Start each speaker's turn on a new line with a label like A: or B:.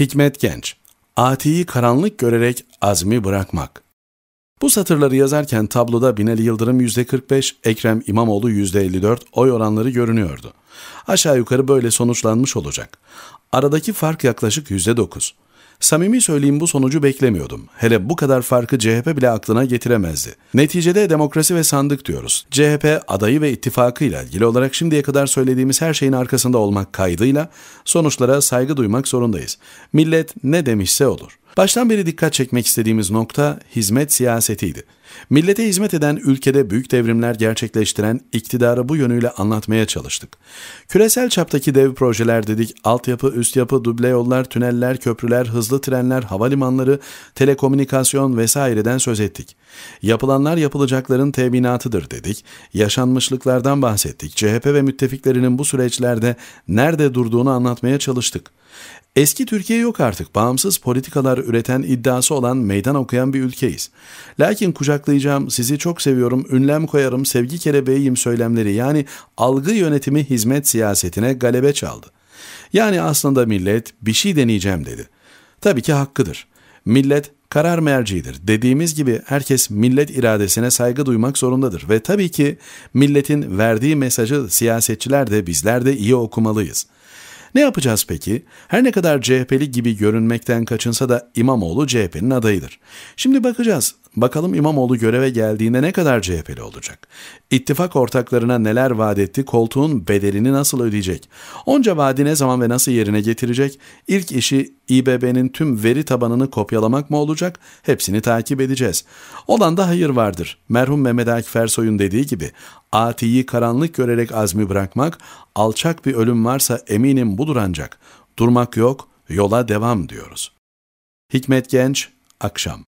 A: Hikmet Genç, Ati'yi karanlık görerek azmi bırakmak. Bu satırları yazarken tabloda Binali Yıldırım %45, Ekrem İmamoğlu %54 oy oranları görünüyordu. Aşağı yukarı böyle sonuçlanmış olacak. Aradaki fark yaklaşık %9. Samimi söyleyeyim bu sonucu beklemiyordum. Hele bu kadar farkı CHP bile aklına getiremezdi. Neticede demokrasi ve sandık diyoruz. CHP adayı ve ittifakıyla ilgili olarak şimdiye kadar söylediğimiz her şeyin arkasında olmak kaydıyla sonuçlara saygı duymak zorundayız. Millet ne demişse olur.'' Baştan beri dikkat çekmek istediğimiz nokta hizmet siyasetiydi. Millete hizmet eden ülkede büyük devrimler gerçekleştiren iktidarı bu yönüyle anlatmaya çalıştık. Küresel çaptaki dev projeler dedik, altyapı, üst yapı, duble yollar, tüneller, köprüler, hızlı trenler, havalimanları, telekomünikasyon vesaireden söz ettik. Yapılanlar yapılacakların teminatıdır dedik, yaşanmışlıklardan bahsettik, CHP ve müttefiklerinin bu süreçlerde nerede durduğunu anlatmaya çalıştık. Eski Türkiye yok artık. Bağımsız politikalar üreten iddiası olan meydan okuyan bir ülkeyiz. Lakin kucaklayacağım, sizi çok seviyorum, ünlem koyarım, sevgi kelebeğiyim söylemleri yani algı yönetimi hizmet siyasetine galebe çaldı. Yani aslında millet bir şey deneyeceğim dedi. Tabii ki hakkıdır. Millet karar mercidir. Dediğimiz gibi herkes millet iradesine saygı duymak zorundadır ve tabii ki milletin verdiği mesajı siyasetçiler de bizler de iyi okumalıyız. Ne yapacağız peki? Her ne kadar CHP'li gibi görünmekten kaçınsa da İmamoğlu CHP'nin adayıdır. Şimdi bakacağız Bakalım İmamoğlu göreve geldiğinde ne kadar CHP'li olacak? İttifak ortaklarına neler vaat etti, koltuğun bedelini nasıl ödeyecek? Onca vaadi ne zaman ve nasıl yerine getirecek? İlk işi İBB'nin tüm veri tabanını kopyalamak mı olacak? Hepsini takip edeceğiz. Olan da hayır vardır. Merhum Mehmet Akif Ersoy'un dediği gibi Ati'yi karanlık görerek azmi bırakmak, alçak bir ölüm varsa eminim budur ancak. Durmak yok, yola devam diyoruz. Hikmet Genç, Akşam